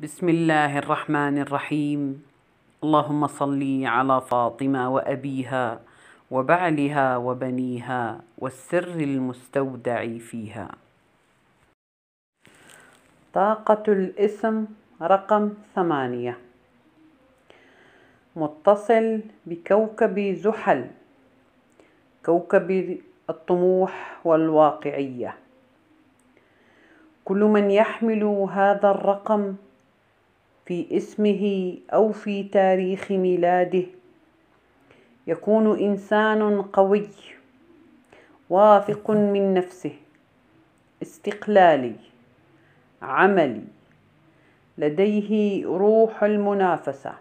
بسم الله الرحمن الرحيم اللهم صل على فاطمه وابيها وبعلها وبنيها والسر المستودع فيها طاقه الاسم رقم ثمانيه متصل بكوكب زحل كوكب الطموح والواقعيه كل من يحمل هذا الرقم في اسمه او في تاريخ ميلاده يكون انسان قوي واثق من نفسه استقلالي عملي لديه روح المنافسه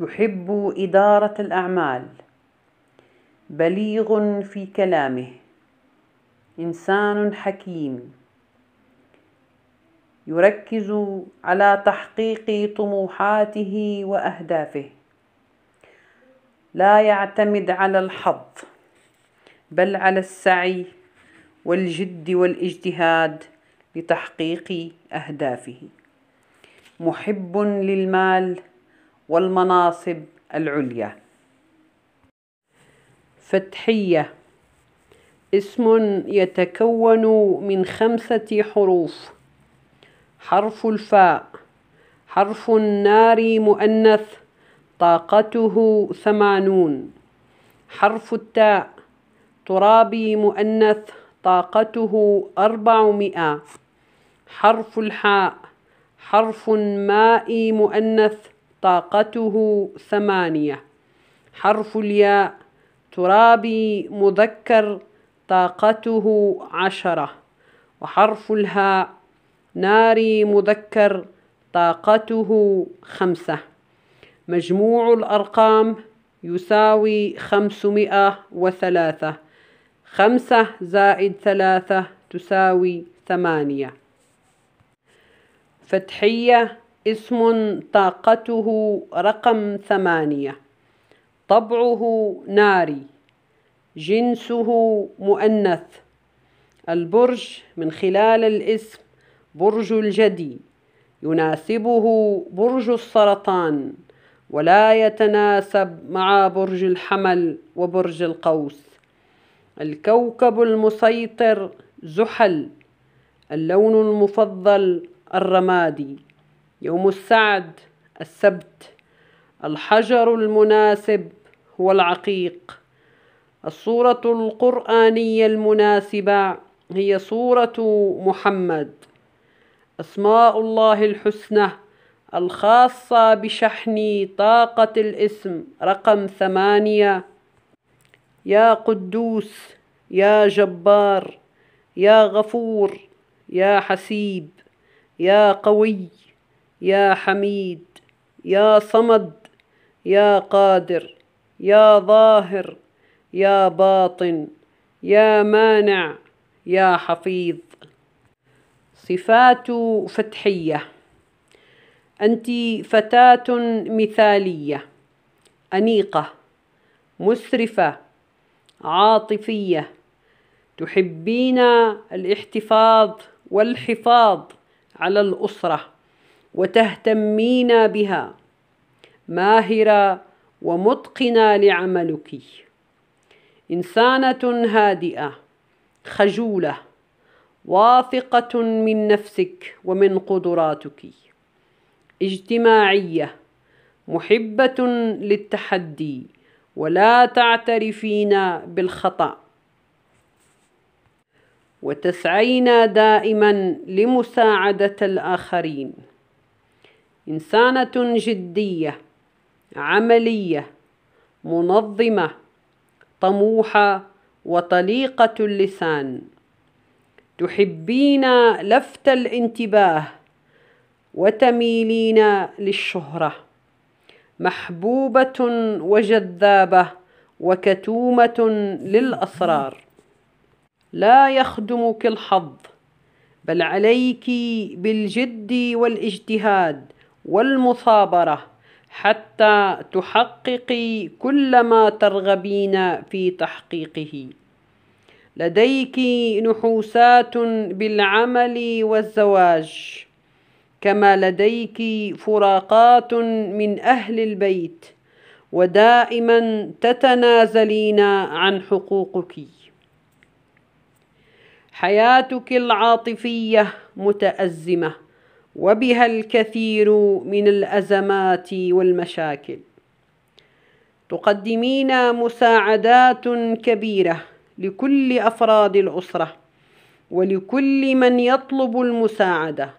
يحب اداره الاعمال بليغ في كلامه انسان حكيم يركز على تحقيق طموحاته واهدافه لا يعتمد على الحظ بل على السعي والجد والاجتهاد لتحقيق اهدافه محب للمال والمناصب العليا فتحيه اسم يتكون من خمسه حروف حرف الفاء حرف النار مؤنث طاقته ثمانون حرف التاء ترابي مؤنث طاقته أربعمائة حرف الحاء حرف ماء مؤنث طاقته ثمانية حرف الياء ترابي مذكر طاقته عشرة وحرف الهاء ناري مذكر طاقته خمسة مجموع الأرقام يساوي خمسمائة وثلاثة خمسة زائد ثلاثة تساوي ثمانية فتحية اسم طاقته رقم ثمانية طبعه ناري جنسه مؤنث البرج من خلال الاسم برج الجدي يناسبه برج السرطان ولا يتناسب مع برج الحمل وبرج القوس الكوكب المسيطر زحل اللون المفضل الرمادي يوم السعد السبت الحجر المناسب هو العقيق الصورة القرآنية المناسبة هي صورة محمد أسماء الله الحسنى الخاصة بشحن طاقة الاسم رقم ثمانية يا قدوس يا جبار يا غفور يا حسيب يا قوي يا حميد يا صمد يا قادر يا ظاهر يا باطن يا مانع يا حفيظ صفات فتحية أنت فتاة مثالية أنيقة مسرفة عاطفية تحبين الاحتفاظ والحفاظ على الأسرة وتهتمين بها ماهرة ومتقنة لعملك إنسانة هادئة خجولة واثقة من نفسك ومن قدراتك اجتماعية محبة للتحدي ولا تعترفين بالخطأ وتسعين دائما لمساعدة الآخرين إنسانة جدية عملية منظمة طموحة وطليقة اللسان تحبين لفت الانتباه وتميلين للشهرة محبوبة وجذابة وكتومة للأسرار لا يخدمك الحظ بل عليك بالجد والاجتهاد والمثابرة حتى تحققي كل ما ترغبين في تحقيقه لديك نحوسات بالعمل والزواج كما لديك فراقات من أهل البيت ودائما تتنازلين عن حقوقك حياتك العاطفية متأزمة وبها الكثير من الأزمات والمشاكل تقدمين مساعدات كبيرة لكل أفراد الأسرة ولكل من يطلب المساعدة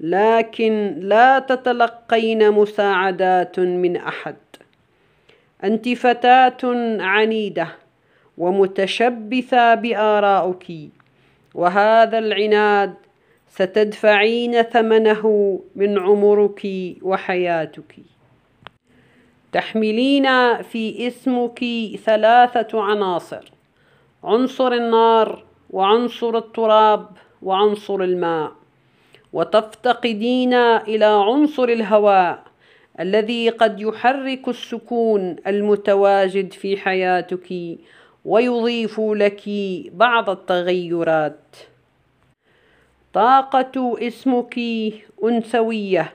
لكن لا تتلقين مساعدات من أحد أنت فتاة عنيدة ومتشبثة بآرائك وهذا العناد ستدفعين ثمنه من عمرك وحياتك تحملين في اسمك ثلاثة عناصر عنصر النار وعنصر التراب وعنصر الماء وتفتقدين الى عنصر الهواء الذي قد يحرك السكون المتواجد في حياتك ويضيف لك بعض التغيرات طاقه اسمك انثويه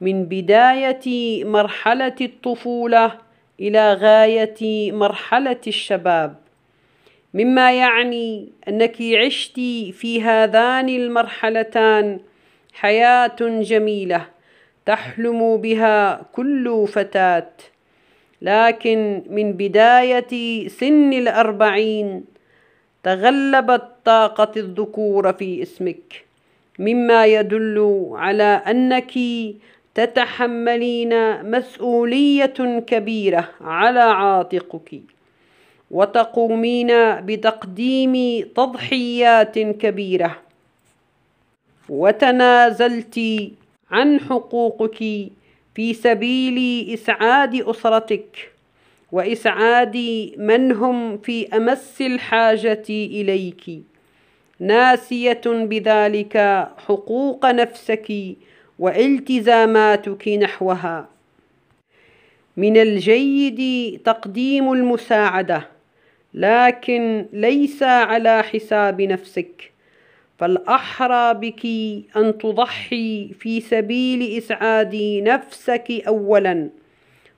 من بدايه مرحله الطفوله الى غايه مرحله الشباب مما يعني انك عشت في هذان المرحلتان حياه جميله تحلم بها كل فتاه لكن من بدايه سن الاربعين تغلبت طاقه الذكور في اسمك مما يدل على انك تتحملين مسؤوليه كبيره على عاتقك وتقومين بتقديم تضحيات كبيرة وتنازلت عن حقوقك في سبيل إسعاد أسرتك وإسعاد من هم في أمس الحاجة إليك ناسية بذلك حقوق نفسك والتزاماتك نحوها من الجيد تقديم المساعده لكن ليس على حساب نفسك فالأحرى بك أن تضحي في سبيل إسعاد نفسك أولا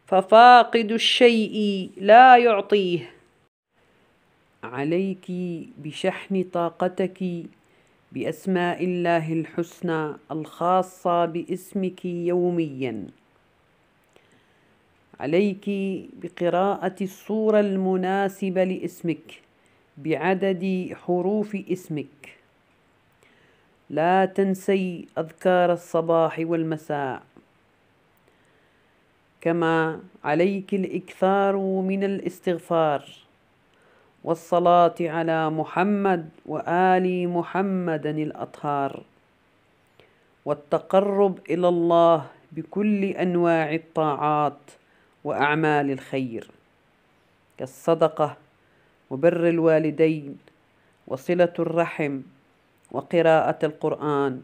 ففاقد الشيء لا يعطيه عليك بشحن طاقتك بأسماء الله الحسنى الخاصة باسمك يومياً عليك بقراءة الصورة المناسبة لاسمك بعدد حروف اسمك لا تنسي أذكار الصباح والمساء كما عليك الإكثار من الاستغفار والصلاة على محمد وآل محمد الأطهار والتقرب إلى الله بكل أنواع الطاعات وأعمال الخير كالصدقة وبر الوالدين وصلة الرحم وقراءة القرآن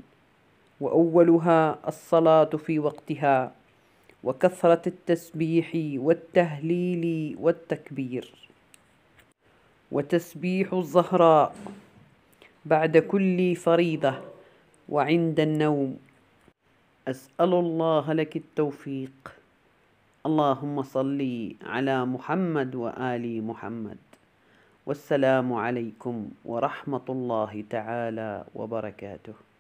وأولها الصلاة في وقتها وكثرة التسبيح والتهليل والتكبير وتسبيح الزهراء بعد كل فريضة وعند النوم أسأل الله لك التوفيق اللهم صل على محمد وآل محمد والسلام عليكم ورحمة الله تعالى وبركاته